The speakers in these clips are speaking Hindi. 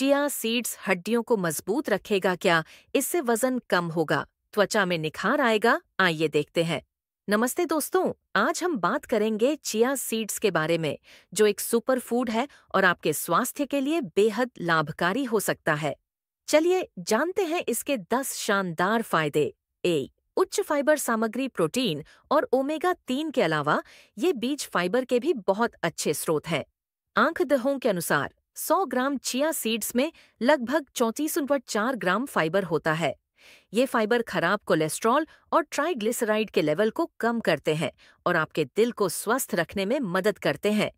चिया सीड्स हड्डियों को मजबूत रखेगा क्या इससे वजन कम होगा त्वचा में निखार आएगा आइए देखते हैं नमस्ते दोस्तों आज हम बात करेंगे चिया सीड्स के बारे में जो एक सुपर फूड है और आपके स्वास्थ्य के लिए बेहद लाभकारी हो सकता है चलिए जानते हैं इसके 10 शानदार फायदे ए उच्च फाइबर सामग्री प्रोटीन और ओमेगा तीन के अलावा ये बीज फाइबर के भी बहुत अच्छे स्रोत हैं आंख दहों के अनुसार 100 ग्राम चिया सीड्स में लगभग चौंतीस चार ग्राम फाइबर होता है ये फाइबर खराब कोलेस्ट्रॉल और ट्राइग्लिसराइड के लेवल को कम करते हैं और आपके दिल को स्वस्थ रखने में मदद करते हैं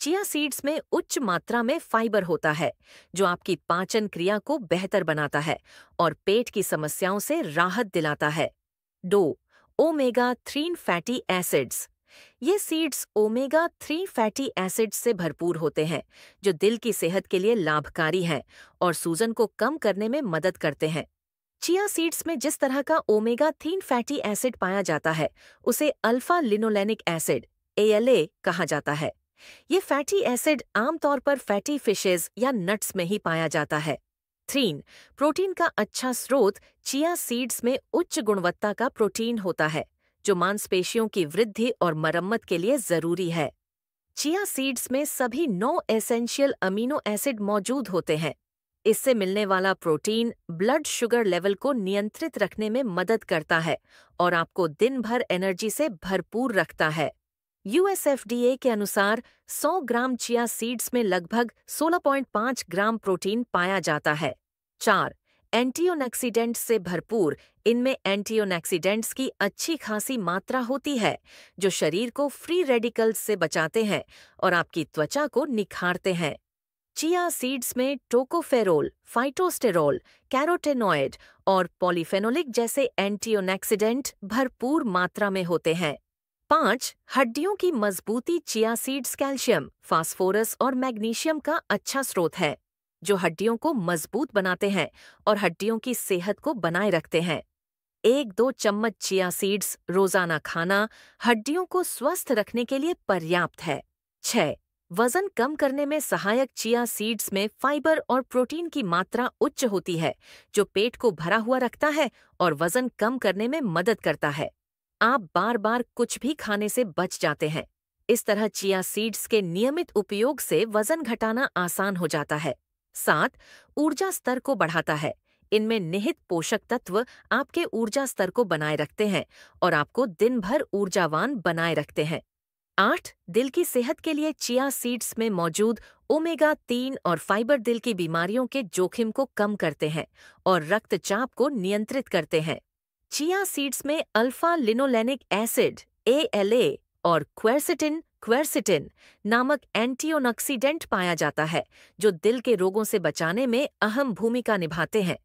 चिया सीड्स में उच्च मात्रा में फाइबर होता है जो आपकी पाचन क्रिया को बेहतर बनाता है और पेट की समस्याओं से राहत दिलाता है डो ओमेगा थ्रीन फैटी एसिड्स ये seeds omega three fatty acid से भरपूर होते हैं जो दिल की सेहत के लिए लाभकारी हैं और सूजन को कम करने में मदद करते हैं चिया सीड्स में जिस तरह का ओमेगा थ्री फैटी एसिड पाया जाता है उसे अल्फा लिनोलेनिक एसिड ए कहा जाता है ये फैटी एसिड आमतौर पर फैटी फिशेज या नट्स में ही पाया जाता है थ्रीन प्रोटीन का अच्छा स्रोत चिया सीड्स में उच्च गुणवत्ता का प्रोटीन होता है जो मांसपेशियों की वृद्धि और मरम्मत के लिए जरूरी है चिया सीड्स में सभी नौ एसेंशियल अमीनो एसिड मौजूद होते हैं इससे मिलने वाला प्रोटीन ब्लड शुगर लेवल को नियंत्रित रखने में मदद करता है और आपको दिन भर एनर्जी से भरपूर रखता है यूएसएफडीए के अनुसार 100 ग्राम चिया सीड्स में लगभग 16.5 ग्राम प्रोटीन पाया जाता है चार एंटीओनक्सीडेंट से भरपूर इनमें एंटीओनेक्सीडेंट्स की अच्छी खासी मात्रा होती है जो शरीर को फ्री रेडिकल्स से बचाते हैं और आपकी त्वचा को निखारते हैं चिया सीड्स में टोकोफेरोल फाइटोस्टेरोल कैरोटेनॉइड और पॉलीफेनोलिक जैसे एंटीओनेक्सीडेंट भरपूर मात्रा में होते हैं पांच हड्डियों की मजबूती चिया सीड्स कैल्शियम फास्फोरस और मैग्नीशियम का अच्छा स्रोत है जो हड्डियों को मजबूत बनाते हैं और हड्डियों की सेहत को बनाए रखते हैं एक दो चम्मच चिया सीड्स रोजाना खाना हड्डियों को स्वस्थ रखने के लिए पर्याप्त है छ वजन कम करने में सहायक चिया सीड्स में फाइबर और प्रोटीन की मात्रा उच्च होती है जो पेट को भरा हुआ रखता है और वजन कम करने में मदद करता है आप बार बार कुछ भी खाने से बच जाते हैं इस तरह चिया सीड्स के नियमित उपयोग से वजन घटाना आसान हो जाता है सात ऊर्जा स्तर को बढ़ाता है इनमें निहित पोषक तत्व आपके ऊर्जा स्तर को बनाए रखते हैं और आपको दिन भर ऊर्जावान बनाए रखते हैं आठ दिल की सेहत के लिए चिया सीड्स में मौजूद ओमेगा तीन और फाइबर दिल की बीमारियों के जोखिम को कम करते हैं और रक्तचाप को नियंत्रित करते हैं चिया सीड्स में अल्फा लिनोलेनिक एसिड ए और क्वेरसिटिन क्वेरसिटिन नामक एंटीओनक्सीडेंट पाया जाता है जो दिल के रोगों से बचाने में अहम भूमिका निभाते हैं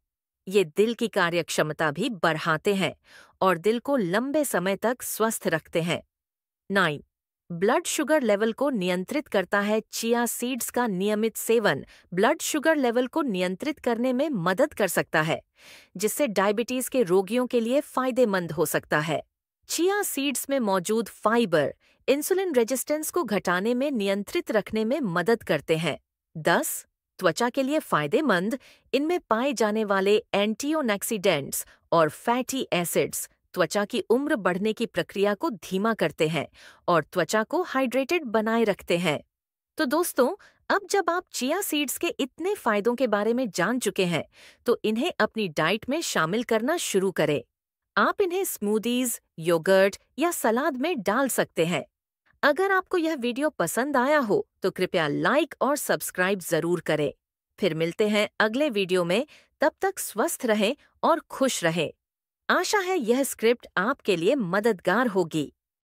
ये दिल की कार्यक्षमता भी बढ़ाते हैं और दिल को लंबे समय तक स्वस्थ रखते हैं नाइन ब्लड शुगर लेवल को नियंत्रित करता है चिया सीड्स का नियमित सेवन ब्लड शुगर लेवल को नियंत्रित करने में मदद कर सकता है जिससे डायबिटीज के रोगियों के लिए फायदेमंद हो सकता है चिया सीड्स में मौजूद फाइबर इंसुलिन रेजिस्टेंस को घटाने में नियंत्रित रखने में मदद करते हैं दस त्वचा के लिए फायदेमंद इनमें पाए जाने वाले एंटीओनेक्सीडेंट्स और फैटी एसिड्स त्वचा की उम्र बढ़ने की प्रक्रिया को धीमा करते हैं और त्वचा को हाइड्रेटेड बनाए रखते हैं तो दोस्तों अब जब आप चिया सीड्स के इतने फायदों के बारे में जान चुके हैं तो इन्हें अपनी डाइट में शामिल करना शुरू करें आप इन्हें स्मूदीज योगर्ट या सलाद में डाल सकते हैं अगर आपको यह वीडियो पसंद आया हो तो कृपया लाइक और सब्सक्राइब जरूर करें फिर मिलते हैं अगले वीडियो में तब तक स्वस्थ रहें और खुश रहें आशा है यह स्क्रिप्ट आपके लिए मददगार होगी